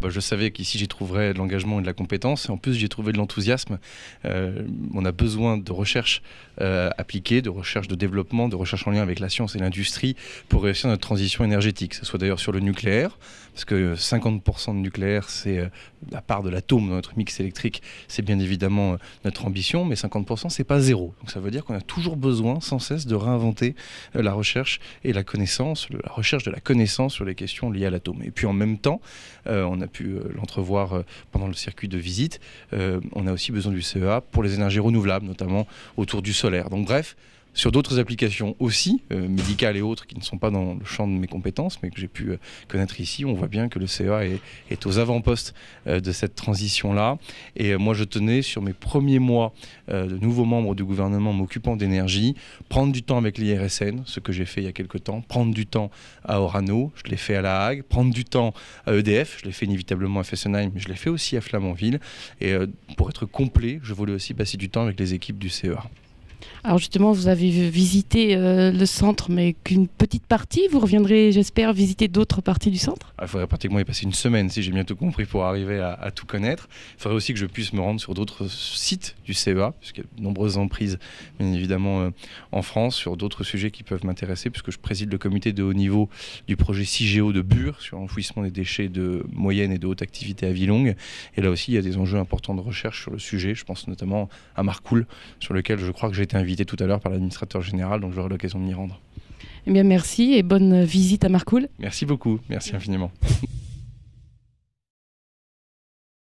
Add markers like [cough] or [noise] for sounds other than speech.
Bah, je savais qu'ici j'y trouverais de l'engagement et de la compétence. Et en plus, j'y trouvé de l'enthousiasme. Euh, on a besoin de recherche euh, appliquée, de recherche de développement, de recherche en lien avec la science et l'industrie pour réussir notre transition énergétique, que ce soit d'ailleurs sur le nucléaire, parce que 50% de nucléaire, c'est euh, la part de l'atome dans notre mix électrique, c'est bien évidemment notre ambition, mais 50%, c'est pas zéro. Donc ça veut dire qu'on a toujours besoin sans cesse de réinventer la recherche et la connaissance, la recherche de la connaissance sur les questions liées à l'atome. Et puis en même temps, on a pu euh, l'entrevoir euh, pendant le circuit de visite, euh, on a aussi besoin du CEA pour les énergies renouvelables, notamment autour du solaire. Donc bref, sur d'autres applications aussi, euh, médicales et autres, qui ne sont pas dans le champ de mes compétences, mais que j'ai pu euh, connaître ici. On voit bien que le CEA est, aux avant-postes euh, de cette transition-là. Et moi, je tenais, sur mes premiers mois de nouveau membre du gouvernement m'occupant d'énergie, prendre du temps avec l'IRSN, ce que j'ai fait il y a quelques temps, prendre du temps à Orano, je l'ai fait à La Hague, prendre du temps à EDF, je l'ai fait inévitablement à Fessenheim, mais je l'ai fait aussi à Flamanville. Et pour être complet, je voulais aussi passer du temps avec les équipes du CEA. Alors justement, vous avez visité euh, le centre, mais qu'une petite partie. Vous reviendrez, j'espère, visiter d'autres parties du centre ah, Il faudrait pratiquement y passer une semaine, si j'ai bien tout compris, pour arriver à, tout connaître. Il faudrait aussi que je puisse me rendre sur d'autres sites du CEA, puisqu'il y a de nombreuses emprises, bien évidemment, euh, en France, sur d'autres sujets qui peuvent m'intéresser, puisque je préside le comité de haut niveau du projet CIGEO de Bure sur l'enfouissement des déchets de moyenne et de haute activité à vie longue. Et là aussi, il y a des enjeux importants de recherche sur le sujet. Je pense notamment à Marcoule, sur lequel je crois que j'ai invité tout à l'heure par l'administrateur général, donc j'aurai l'occasion de m'y rendre. Eh bien, merci et bonne visite à Marcoule. Merci beaucoup, merci infiniment. [laughs]